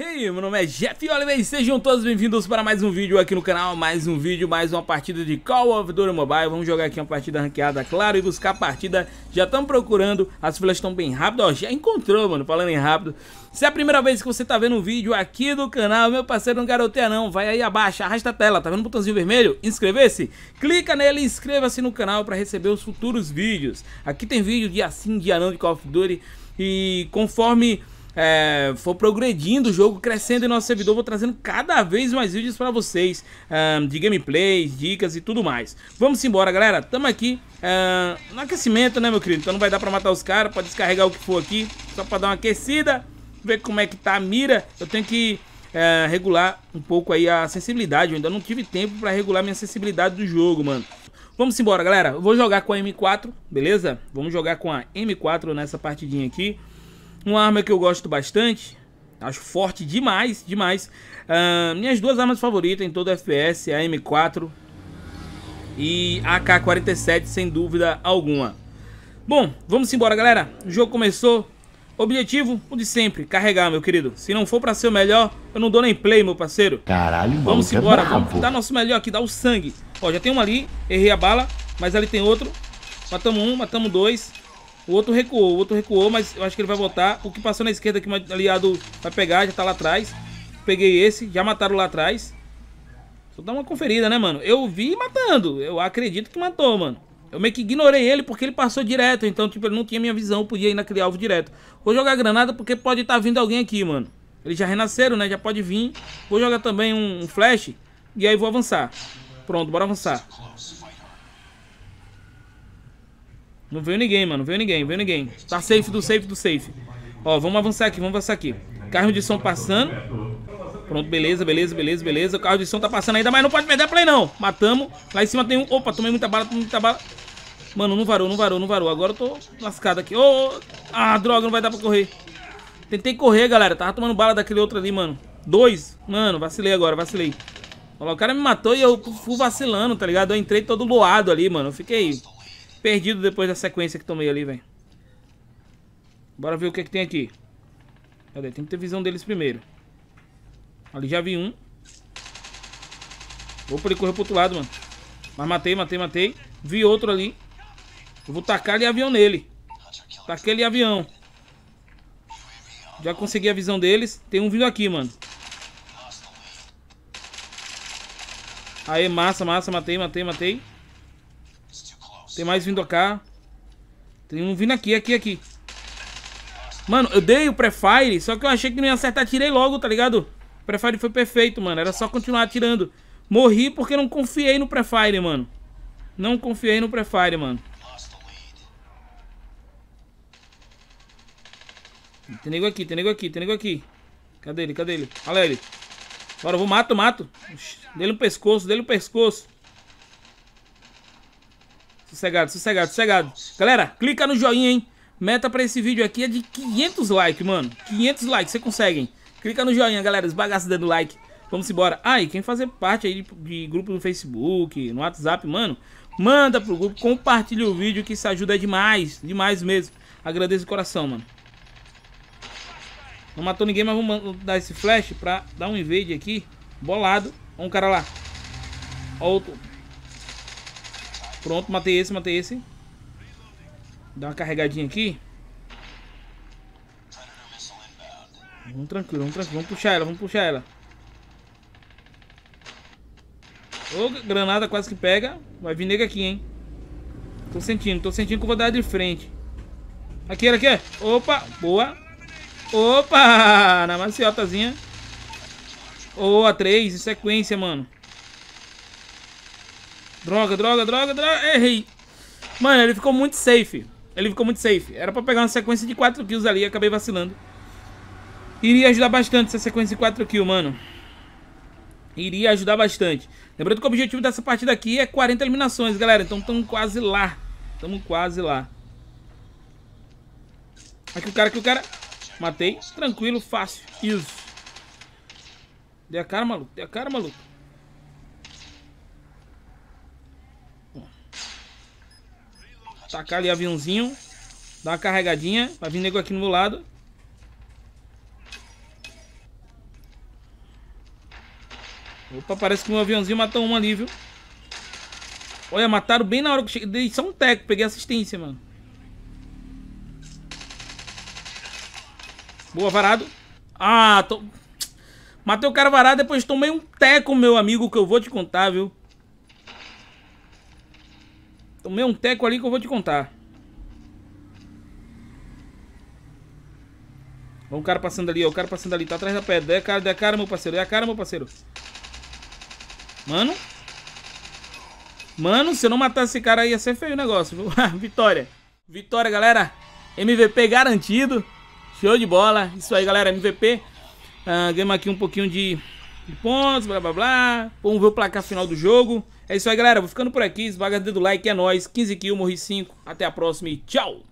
Hey, meu nome é Jeff Oliver e sejam todos bem-vindos para mais um vídeo aqui no canal, mais um vídeo, mais uma partida de Call of Duty Mobile Vamos jogar aqui uma partida ranqueada, claro, e buscar a partida, já estamos procurando, as filas estão bem rápidas, ó, já encontrou, mano, falando em rápido Se é a primeira vez que você está vendo um vídeo aqui do canal, meu parceiro, não garoteia não, vai aí abaixo, arrasta a tela, tá vendo o botãozinho vermelho? Inscrever-se? Clica nele e inscreva-se no canal para receber os futuros vídeos Aqui tem vídeo dia sim, dia não de Call of Duty e conforme é, for progredindo o jogo, crescendo em nosso servidor, vou trazendo cada vez mais vídeos para vocês de gameplays, dicas e tudo mais. Vamos embora, galera. Tamo aqui um, no aquecimento, né, meu querido? Então não vai dar para matar os caras, pode descarregar o que for aqui, só para dar uma aquecida, ver como é que tá a mira. Eu tenho que é, regular um pouco aí a sensibilidade. Eu ainda não tive tempo para regular minha sensibilidade do jogo, mano. Vamos embora, galera. Eu vou jogar com a M4, beleza? Vamos jogar com a M4 nessa partidinha aqui. Uma arma que eu gosto bastante, acho forte demais, demais. Uh, minhas duas armas favoritas em todo FPS, é a M4 e a AK-47, sem dúvida alguma. Bom, vamos embora, galera. O jogo começou. Objetivo, o de sempre, carregar, meu querido. Se não for pra ser o melhor, eu não dou nem play, meu parceiro. Caralho, mano, Vamos é embora, é vamos dar nosso melhor aqui, dar o sangue. Ó, já tem um ali, errei a bala, mas ali tem outro. Matamos um, matamos dois. O outro recuou, o outro recuou, mas eu acho que ele vai voltar. O que passou na esquerda que o aliado vai pegar, já tá lá atrás. Peguei esse, já mataram lá atrás. Só dá uma conferida, né, mano? Eu vi matando, eu acredito que matou, mano. Eu meio que ignorei ele porque ele passou direto, então, tipo, ele não tinha minha visão, podia ir naquele alvo direto. Vou jogar granada porque pode estar tá vindo alguém aqui, mano. Eles já renasceram, né, já pode vir. Vou jogar também um, um flash e aí vou avançar. Pronto, bora avançar. Não veio ninguém, mano. Não veio ninguém, veio ninguém. Tá safe do safe do safe. Ó, vamos avançar aqui, vamos avançar aqui. Carro de som passando. Pronto, beleza, beleza, beleza, beleza. O carro de som tá passando ainda, mas não pode perder play, não. Matamos. Lá em cima tem um... Opa, tomei muita bala, tomei muita bala. Mano, não varou, não varou, não varou. Agora eu tô lascado aqui. Ô, oh, ah, droga, não vai dar pra correr. Tentei correr, galera. Tava tomando bala daquele outro ali, mano. Dois. Mano, vacilei agora, vacilei. Olha, o cara me matou e eu fui vacilando, tá ligado? Eu entrei todo loado ali, mano. Eu fiquei perdido depois da sequência que tomei ali, velho. Bora ver o que, é que tem aqui. Cadê? Tem que ter visão deles primeiro. Ali já vi um. Opa, ele correu pro outro lado, mano. Mas matei, matei, matei. Vi outro ali. Eu vou tacar ali avião nele. Taquei ali avião. Já consegui a visão deles. Tem um vindo aqui, mano. Aê, massa, massa. Matei, matei, matei. Tem mais vindo cá. Tem um vindo aqui, aqui, aqui. Mano, eu dei o prefire, só que eu achei que não ia acertar. Tirei logo, tá ligado? O prefire foi perfeito, mano. Era só continuar atirando. Morri porque não confiei no prefire, mano. Não confiei no prefire, mano. Tem nego aqui, tem nego aqui, tem nego aqui. Cadê ele? Cadê ele? Olha ele. Bora, eu vou, mato, mato. Dele no pescoço, dele no pescoço. Sossegado, sossegado, sossegado. Galera, clica no joinha, hein? Meta pra esse vídeo aqui é de 500 likes, mano. 500 likes, você conseguem. Clica no joinha, galera. Esbagaça dando like. Vamos embora. Ah, e quem fazer parte aí de, de grupo no Facebook, no WhatsApp, mano, manda pro grupo, compartilha o vídeo que isso ajuda demais, demais mesmo. Agradeço de coração, mano. Não matou ninguém, mas vamos dar esse flash pra dar um invade aqui. Bolado. Olha um cara lá. Outro. Pronto, matei esse, matei esse. Dá uma carregadinha aqui. Vamos tranquilo, vamos tranquilo. Vamos puxar ela, vamos puxar ela. Ô, granada quase que pega. Vai vir nega aqui, hein. Tô sentindo, tô sentindo que eu vou dar de frente. Aqui, olha aqui. Opa, boa. Opa, na maciotazinha. Boa, três em sequência, mano. Droga, droga, droga, droga. Errei. Mano, ele ficou muito safe. Ele ficou muito safe. Era pra pegar uma sequência de 4 kills ali, acabei vacilando. Iria ajudar bastante essa sequência de 4 kills, mano. Iria ajudar bastante. Lembrando que o objetivo dessa partida aqui é 40 eliminações, galera. Então estamos quase lá. Estamos quase lá. Aqui o cara, aqui o cara. Matei. Tranquilo, fácil. Isso. Dei a cara, maluco. Dei a cara, maluco. Tacar ali aviãozinho. Dá uma carregadinha. Vai vir nego aqui no meu lado. Opa, parece que meu aviãozinho matou um ali, viu? Olha, mataram bem na hora que eu cheguei. Dei só um teco, peguei assistência, mano. Boa, varado. Ah, tô... Matei o cara varado, depois tomei um teco, meu amigo, que eu vou te contar, viu? Tomei um teco ali que eu vou te contar. Olha um cara passando ali, ó. O cara passando ali. Tá atrás da pedra. É a cara, é a cara, meu parceiro. É a cara, meu parceiro. Mano. Mano, se eu não matasse esse cara aí, ia ser feio o negócio, viu? Vitória. Vitória, galera. MVP garantido. Show de bola. Isso aí, galera. MVP. Ah, ganhamos aqui um pouquinho de de pontos, blá blá blá. Vamos ver o placar final do jogo. É isso aí, galera. Vou ficando por aqui. Esmaga dedo like, é nóis. 15 kills, morri 5. Até a próxima e tchau!